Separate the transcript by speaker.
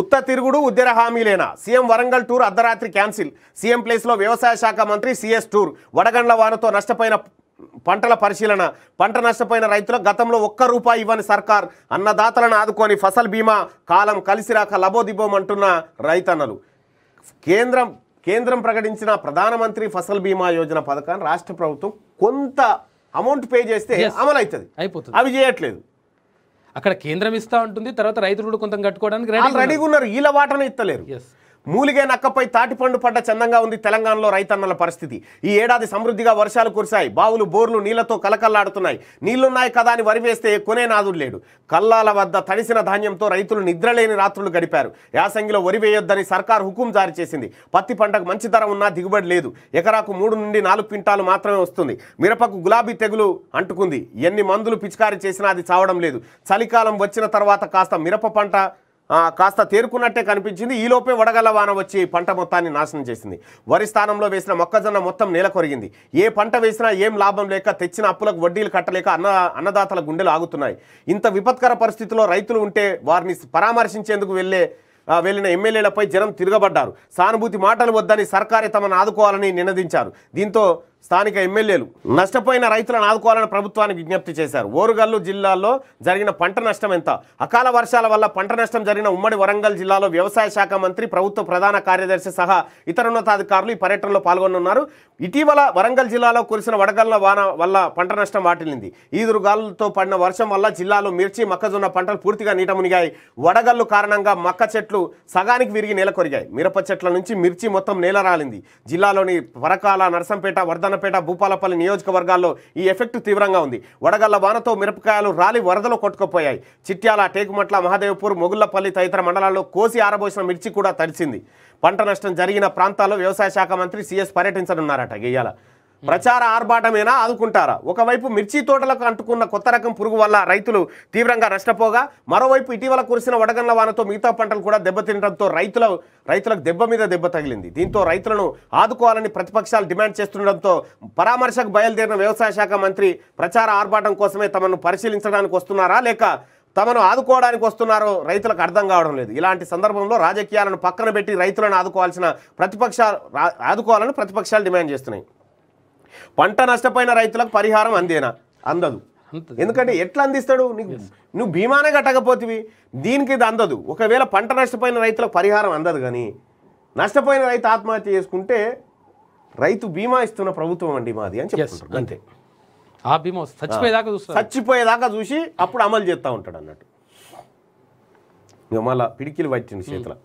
Speaker 1: ఉత్త తిరుగుడు ఉద్యర హామీలేనా సీఎం వరంగల్ టూర్ అర్ధరాత్రి క్యాన్సిల్ సీఎం ప్లేస్లో వ్యవసాయ శాఖ మంత్రి సీఎస్ టూర్ వడగండ్ల వారితో నష్టపోయిన పంటల పరిశీలన పంట నష్టపోయిన రైతులకు గతంలో ఒక్క రూపాయి ఇవ్వని సర్కార్ అన్నదాతలను ఆదుకొని ఫసల్ బీమా కాలం కలిసిరాక లబోదిబోమంటున్న రైతన్నలు కేంద్రం కేంద్రం ప్రకటించిన ప్రధానమంత్రి ఫసల్ బీమా యోజన పథకాన్ని రాష్ట్ర ప్రభుత్వం కొంత అమౌంట్ పే చేస్తే అమలు అవుతుంది అయిపోతుంది అవి చేయట్లేదు అక్కడ కేంద్రం ఇస్తా ఉంటుంది తర్వాత రైతులు కూడా కొంత కట్టుకోవడానికి రెడీగా ఉన్నారు ఇలా వాటనే ఇస్తలేరు ఎస్ మూలిగే నక్కపై తాటిపండు పడ్డ చందంగా ఉంది తెలంగాణలో రైతన్నల పరిస్థితి ఈ ఏడాది సమృద్ధిగా వర్షాలు కురిశాయి బావులు బోర్లు నీళ్లతో కలకల్లాడుతున్నాయి నీళ్లున్నాయి కదా అని వరివేస్తే కొనే నాదుడు లేడు కల్లాల వద్ద తడిసిన ధాన్యంతో రైతులు నిద్రలేని రాత్రులు గడిపారు యాసంగిలో వరి వేయొద్దని సర్కార్ హుకుం జారీ చేసింది పత్తి పంటకు మంచి ధర ఉన్నా దిగుబడి లేదు ఎకరాకు మూడు నుండి నాలుగు క్వింటాలు మాత్రమే వస్తుంది మిరపకు గులాబీ తెగులు అంటుకుంది ఎన్ని మందులు పిచికారీ చేసినా అది చావడం లేదు చలికాలం వచ్చిన తర్వాత కాస్త మిరప పంట కాస్త తేరుకున్నట్టే కనిపించింది ఈలోపే వడగల్ల వాన వచ్చి పంట మొత్తాన్ని నాశనం చేసింది వరి స్థానంలో వేసిన మొక్కజొన్న మొత్తం నేల కొరిగింది ఏ పంట వేసినా ఏం లాభం లేక తెచ్చిన అప్పులకు వడ్డీలు కట్టలేక అన్న అన్నదాతల గుండెలు ఆగుతున్నాయి ఇంత విపత్కర పరిస్థితిలో రైతులు ఉంటే వారిని పరామర్శించేందుకు వెళ్ళే వెళ్లిన ఎమ్మెల్యేలపై జనం తిరగబడ్డారు సానుభూతి మాటలు వద్దని సర్కారే తమను ఆదుకోవాలని నినదించారు దీంతో స్థానిక ఎమ్మెల్యేలు నష్టపోయిన రైతులను ఆదుకోవాలని ప్రభుత్వానికి విజ్ఞప్తి చేశారు ఓరుగల్లు జిల్లాలో జరిగిన పంట నష్టం ఎంత అకాల వర్షాల వల్ల పంట నష్టం జరిగిన ఉమ్మడి వరంగల్ జిల్లాలో వ్యవసాయ శాఖ మంత్రి ప్రభుత్వ ప్రధాన కార్యదర్శి సహా ఇతరున్నతాధికారులు ఈ పర్యటనలో పాల్గొనున్నారు ఇటీవల వరంగల్ జిల్లాలో కురిసిన వడగల్ల వాన వల్ల పంట నష్టం వాటిల్లింది ఈదురుగాలులతో పడిన వర్షం వల్ల జిల్లాలో మిర్చి మొక్కజొన్న పంటలు పూర్తిగా నీట మునిగాయి వడగల్లు కారణంగా మక్క చెట్లు సగానికి విరిగి నేల కొరిగాయి మిరప చెట్ల నుంచి మిర్చి మొత్తం నేల రాలింది జిల్లాలోని వరకాల నర్సంపేట వరద రామన్నపేట భూపాలపల్లి నియోజకవర్గాల్లో ఈ ఎఫెక్ట్ తీవ్రంగా ఉంది వడగళ్ల వానతో మిరపకాయలు రాలి వరదలో కొట్టుకుపోయాయి చిట్యాల టేకుమట్ల మహాదేవపూర్ మొగుళ్లపల్లి తదితర మండలాల్లో కోసి ఆరబోసిన మిర్చి కూడా తడిసింది పంట నష్టం జరిగిన ప్రాంతాల్లో వ్యవసాయ శాఖ మంత్రి సీఎస్ పర్యటించనున్నారట గెయ్యాల ప్రచార ఆర్భాటమేనా ఆదుకుంటారా ఒకవైపు మిర్చి తోటలకు అంటుకున్న కొత్త రకం పురుగు వల్ల రైతులు తీవ్రంగా నష్టపోగా మరోవైపు ఇటీవల కురిసిన వడగండ్ల వానతో మిగతా పంటలు కూడా దెబ్బతినడంతో రైతుల రైతులకు దెబ్బ మీద దెబ్బ తగిలింది దీంతో రైతులను ఆదుకోవాలని ప్రతిపక్షాలు డిమాండ్ చేస్తుండడంతో పరామర్శకు బయలుదేరిన వ్యవసాయ శాఖ మంత్రి ప్రచార ఆర్భాటం కోసమే తమను పరిశీలించడానికి వస్తున్నారా లేక తమను ఆదుకోవడానికి వస్తున్నారో రైతులకు అర్థం కావడం లేదు ఇలాంటి సందర్భంలో రాజకీయాలను పక్కన పెట్టి రైతులను ఆదుకోవాల్సిన ప్రతిపక్ష ఆదుకోవాలని ప్రతిపక్షాలు డిమాండ్ చేస్తున్నాయి పంట నష్టపోయిన రైతులకు పరిహారం అందేనా అందదు ఎందుకంటే ఎట్లా అందిస్తాడు నీకు నువ్వు బీమానే కట్టకపోతివి దీనికి ఇది అందదు ఒకవేళ పంట నష్టపోయిన రైతులకు పరిహారం అందదు కానీ నష్టపోయిన రైతు ఆత్మహత్య చేసుకుంటే రైతు బీమా ఇస్తున్న ప్రభుత్వం అండి మాది అని చెప్పి అంతే ఆ బీమా చచ్చిపోయేదాకా చచ్చిపోయేదాకా చూసి అప్పుడు అమలు చేస్తూ ఉంటాడు అన్నట్టు ఇక మళ్ళీ పిడికిలు పట్టింది చేతిలో hmm.